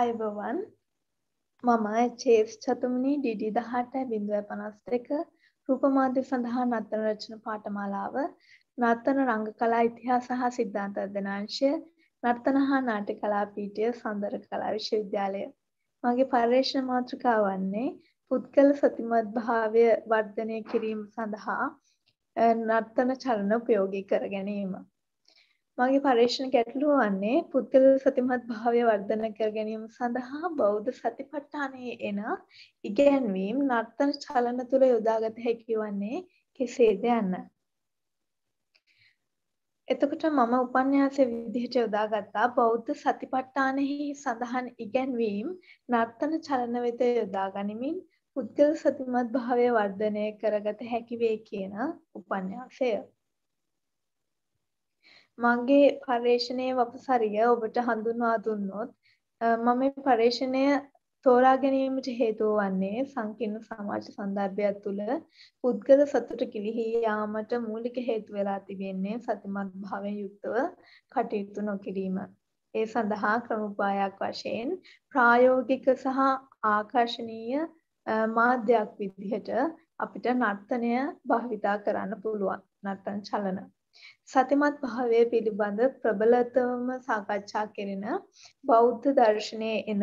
අයබවන් මම චේස් චතුමනී ඩිඩි දහට බිඳුව පනස් දෙක රූපමාධ්‍ය සඳහා නත්තන රචන පාටමාලාව නත්තන රංග කලා ඉතිහා සහ සිද්ධාන්ත අධ්‍යනාංශය නර්තන හා නාට්‍ය කලාපීටය සඳර කලා විශ්වවිද්‍යාලය. මගේ පර්යේෂණ මාතෘකා වන්නේ පුද්ගල සතිමත් භාවය වර්ධනය කිරීම සඳහා නර්තන චලන උපයෝගී කර ගැනීම. මගේ පර්ේෂණ ගැටලුව වන්නේ පුද්ගල සතිමත් භාවය වර්ධන කර ගැනීම සඳහා බෞද්ධ සතිපට්ඨානයේ එන ඉගැන්වීම් නර්තන චලන තුළ යොදාගත හැකි වන්නේ කෙසේද යන්න. එතකොට මම උපන්‍යාසය විදිහට යොදාගත්තා බෞද්ධ සතිපට්ඨානෙහි සඳහන් ඉගැන්වීම් නර්තන චලන වෙත යොදා ගනිමින් පුද්ගල සතිමත් භාවය වර්ධනය කරගත හැකි වේ කියන උපන්‍යාසය. මගේ පර්ේෂණය වපසරිය ඔබට හඳුන්වා දුන්නොත් මම පර්ේෂණය තෝරා ගැනීමට හේතුව වන්නේ සංකීර්ණ සමාජ සන්දර්භයක් තුළ පුද්ගල සතුට කිලිහි යාමට මූලික හේතු වෙලා තිබෙන්නේ සතිමත් භාවයෙන් යුක්තව කටයුතු නොකිරීම. ඒ සඳහා ක්‍රමෝපායක් වශයෙන් ප්‍රායෝගික සහ ආකර්ශනීය මාධ්‍යයක් විදිහට අපිට නර්තනය භාවිතා කරන්න පුළුවන්. නර්තන චලන සතිමත් භාවය පිළිබඳ ප්‍රබලතම සාකච්ඡා කෙරෙන බෞද්ධ දර්ශනය එන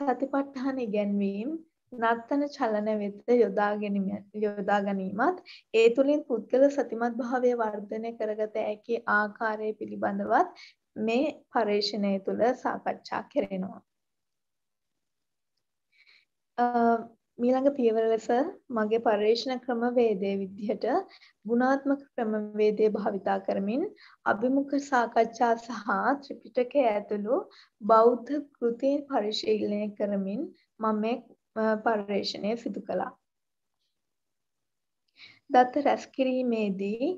සතිපට්ඨාන ඉගැන්වීම් නත්තන චලන වෙත යොදා ගැනීමත් ඒ තුළින් පුද්ගල සතිමත් භාවය වර්ධනය කරගත හැකි ආකාරය පිළිබඳවත් මේ පර්ේෂණය තුළ සාකච්ඡා කෙරෙනවා. මීළඟ පියවර ලෙස මගේ පර්යේෂණ ක්‍රමවේදය විදිහට ගුණාත්මක ක්‍රමවේදය භාවිතා කරමින් අභිමුඛ සාකච්ඡා සහ ත්‍රිපිටකය ඇතුළු බෞද්ධ කෘතීන් පරිශීලනය කරමින් මම මේ පර්යේෂණය සිදු කළා. දත්ත රැස් කිරීමේදී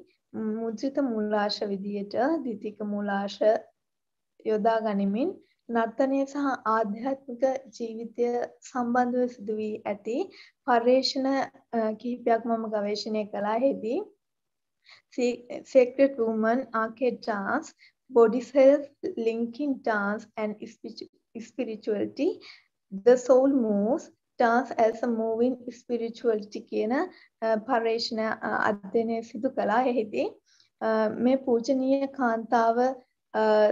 මුද්‍රිත මූලාශ්‍ර විදියට ද්විතීක මූලාශ්‍ර යොදා ගනිමින් නර්තනය සහ ආධ්‍යාත්මික ජීවිතය සම්බන්ධව සිදු වී ඇති පර්යේෂණ කිහිපයක් මම ගවේශණය කලා හෙදී Sacred Woman Arcade Dance, Body Self Linking Dance and Spirituality, The Soul Moves, Dance as a Moving Spirituality කියන පර්යේෂණ අධ්‍යයනය සිදු කලා එහිදී මේ පූජනීය කාන්තාව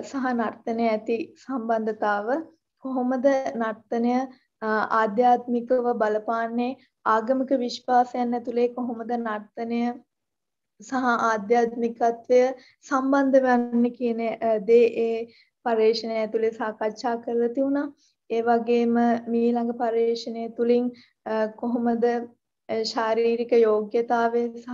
සහ නර්තනය ඇති සම්බන්ධතාව කොහොමද නර්තනය ආධ්‍යාත්මිකව බලපාන්නේ ආගමික විශ්වාසයන් ඇතුළේ කොහොමද නර්තනය සහ ආධ්‍යාත්මිකත්වය සම්බන්ධ වන්න කියන දේ ඒ පර්ේෂණය ඇතුළේ සාකච්ඡා කරලා තිවුණා ඒ වගේම මීළඟ පර්ේෂණය තුළින් කොහොමද ශාරීරික යෝග්‍යතාවය සහ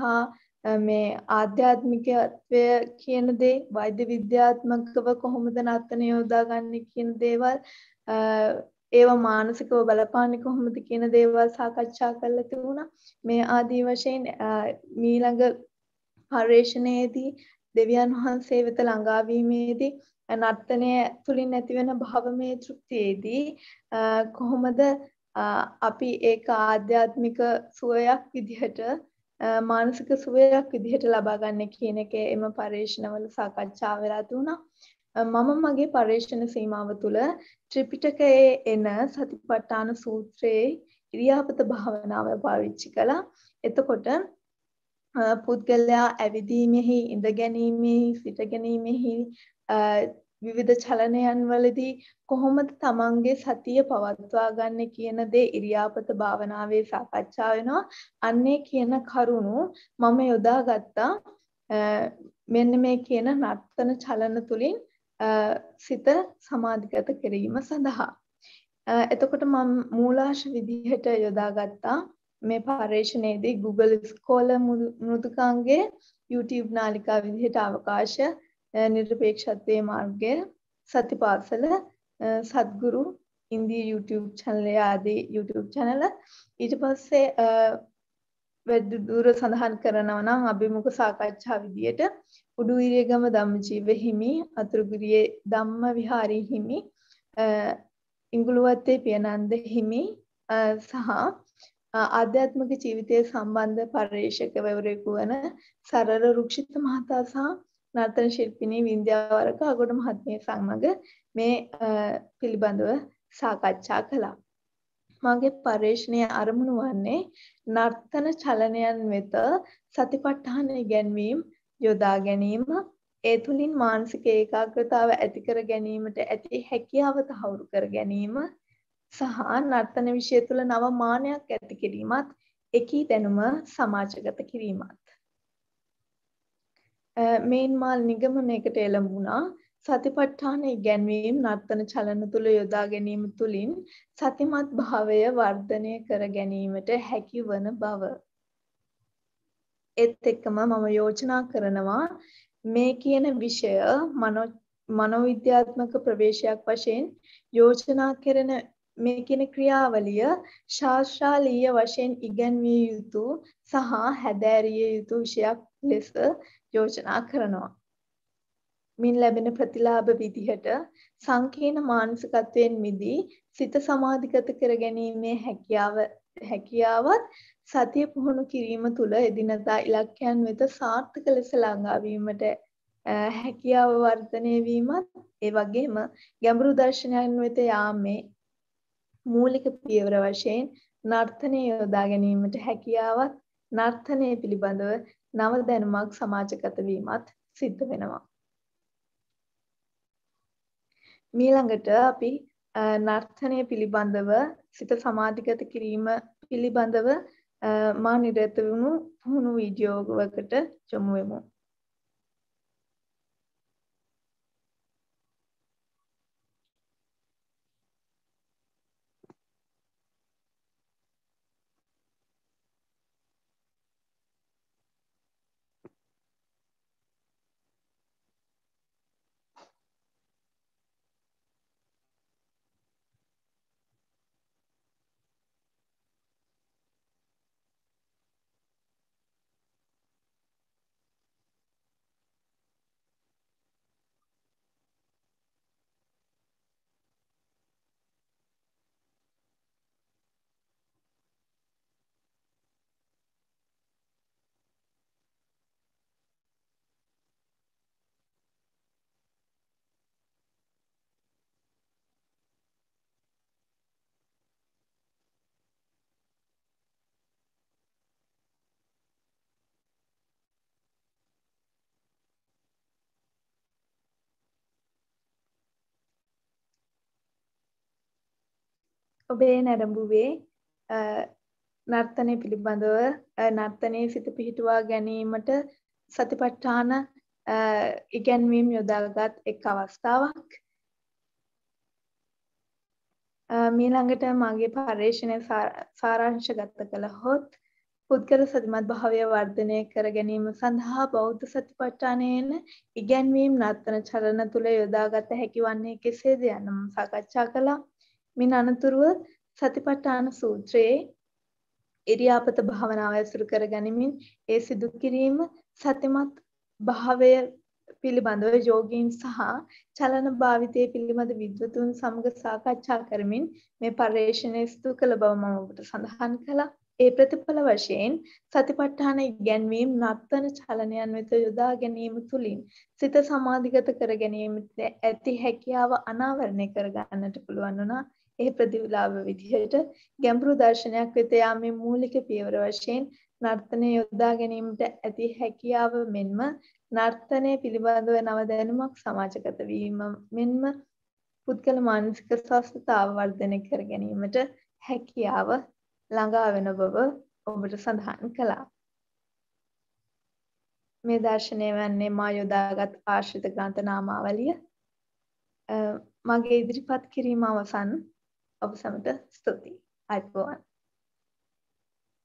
මේ ආධ්‍යාත්මිකත්වය කියන දේ වෛද්‍ය විද්‍යාත්මකව කොහොමද නර්තනය යොදාගන්නේ කියන දේවල් ඒවා මානසිකව බලපාන්නේ කොහොමද කියන දේවල් සාකච්ඡා කරලා තිබුණා. මේ ආදී වශයෙන් මීළඟ පර්යේෂණයේදී දෙවියන් වහන්සේ වෙත ළඟා වීමේදී නර්තනය තුලින් ඇතිවන භවමය තෘප්තියේදී කොහොමද අපි ඒක ආධ්‍යාත්මික සුවයක් විදිහට මානසික සුවයක් විදිහට ලබා ගන්න කියන එක එම පර්යේෂණවල සාකච්ඡා වෙලා තුණා. මම මගේ පර්යේෂණ සීමාව තුළ ත්‍රිපිටකයේ එන සතිපට්ඨාන සූත්‍රයේ ඉරියාපත භාවනාව පාවිච්චි කළා. එතකොට පුද්ගලයා ඇවිදීමෙහි ඉඳ ගැනීමෙහි සිට ගැනීමෙහි විවිධ චලනයන් වලදී කොහොමද තමන්ගේ සතිය පවත්වා ගන්න කියන දේ ඉරියාපත භාවනාවේ සාකච්ඡා වෙනවා. අන්නේ කියන කරුණු මම යොදා ගත්තා මෙන්න මේ කියන නර්තන චලන තුලින් සිත සමාධිගත කිරීම සඳහා. එතකොට මම මූලාශ විදිහට යොදාගත්තා මේ පර්යේෂණයේදී Google Scholar මෘදුකාංගයේ YouTube නාලිකා විදිහට අවකාශය නිර්පේක්ෂත්වයේ මාර්ගය සතිපාසල සත්ගුරු ඉන්දී YouTube චැනලය ආදී YouTube චැනල ඊට පස්සේ වැඩි දුර සඳහන් කරනවා නම් අභිමුඛ සාකච්ඡා විදියට උඩුවිරියගම ධම්මජීව හිමි අතුරුගිරියේ ධම්ම විහාරී හිමි ඉඟුලුවත්තේ පියනන්ද හිමි සහ ආධ්‍යාත්මික ජීවිතය සම්බන්ධ පර්යේෂකවරයෙකු වන සරල රුක්ෂිත මහතා සහ නර්තන ශිල්පිනී වින්ද්‍යාවරක අගොඩ මහත්මිය සමග මේ පිළිබඳව සාකච්ඡා කළා. මගේ පර්යේෂණය අරමුණු වන්නේ නර්තන චලනයන් වෙත සතිපට්ඨාන ඉගැන්වීම යොදා ගැනීම ඒ තුළින් මානසික ඒකාග්‍රතාව ඇති කර ගැනීමට ඇති හැකියාව තහවුරු කර ගැනීම සහ නර්තන විෂය තුළ නව මානයක් ඇති කිරීමත් එකී දැනුම සමාජගත කිරීමත් මෙයින් මාල් නිගමනයකට එළඹුණා සතිපට්ඨාන ඉගැන්වීම් නර්තන චලන තුළ යොදා ගැනීම තුළින් සතිමත් භාවය වර්ධනය කර ගැනීමට හැකි වන බව. එත් එක්කම මම යෝජනා කරනවා මේ කියන විෂය මනෝවිද්‍යාත්මක ප්‍රවේශයක් වශයෙන් යෝජනා කරන මේ කියන ක්‍රියාවලිය ශාස්ත්‍රාලීය වශයෙන් ඉගැන්විය යුතු සහ හැදෑරිය යුතු විෂයක් ලෙස යෝජනා කරනවා. මින් ලැබෙන ප්‍රතිලාභ විදිහට සංකීර්ණ මානසිකත්වයෙන් මිදී සිත සමාධිගත කර ගැනීමේ හැකියාව හැකියාවත් සතිය පුහුණු කිරීම තුළ එදිනදා ඉලක්කයන් වෙත සාර්ථක ලෙස ළඟාවීමට හැකියාව වර්ධනය වීමත් ඒ වගේම ගැඹුරු දර්ශනයන් වෙත යාමේ මූලික පියවර වශයෙන් නර්තනය යොදා ගැනීමට හැකියාවත් නර්තනය පිළිබඳව නව දැනුමක් සමාජගත වීමත් සිද්ධ වෙනවා. මීළඟට අපි නර්තනය පිළිබඳව සිත සමාධිගත කිරීම පිළිබඳව මා නිරත වුණු පුහුණු වීඩියෝගවකට යොමු වෙමු. ඔබේ නැරඹුවේ නර්තනය පිළිබඳව නර්තනය සිත පිහිටුවා ගැනීමට සතිපට්ඨාන ඉගැන්වීම් යොදාගත් එක් අවස්ථාවක් මීළඟට මගේ පර්යේෂණය සාරංශ ගත්ත කළ හොත් පුද්ගල සතිමත් භාවය වර්ධනය කර ගැනීම සඳහා බෞද්ධ සතිපට්ඨානයෙන් ඉගැන්වීම් නර්තන චලන තුළ යොදාගත හැකි වන්නේ කෙසේද යනම් සාකච්ඡා කළා මින් අනතුරුව සතිපට්ඨාන සූත්‍රයේ ඉරියාපත භාවනාව ඇසුරු කර ගනිමින් ඒ සිදු කිරීම සතිමත් භාවය පිළිබඳව යෝගීන් සහ චලන භාවිතය පිළිබඳ විද්වතුන් සමග සාකච්ඡා කරමින් මේ පර්යේෂණය සිදු කළ බව මම ඔබට සඳහන් කළා. ඒ ප්‍රතිඵල වශයෙන් සතිපට්ඨාන ඉගැන්වීම නත්තන චලනයන් වෙත යොදා ගැනීම තුළින් සිත සමාධිගත කර ගැනීමට ඇති හැකියාව අනාවරණය කර ගන්නට පුළුවන් වුණා. එහි ප්‍රතිලාභ විදිහට ගැඹුරු දර්ශනයක් වෙත යාමේ මූලික පියවර වශයෙන් නර්තනය යොදා ගැනීමට ඇති හැකියාව මෙන්ම නර්තනය පිළිබඳව නව දැනුමක් සමාජගත වීම මෙන්ම පුද්ගල මානසික ස්වස්ථතාව වර්ධනය කර ගැනීමට හැකියාව ළඟා වෙන බව ඔබට සඳහන් කළා. මේ දර්ශනය වන්නේ මා යොදාගත් ආශ්‍රිත ග්‍රන්ථනාමාවලිය මගේ ඉදිරිපත් කිරීම අවසන් of Samantha Stuti. I go on.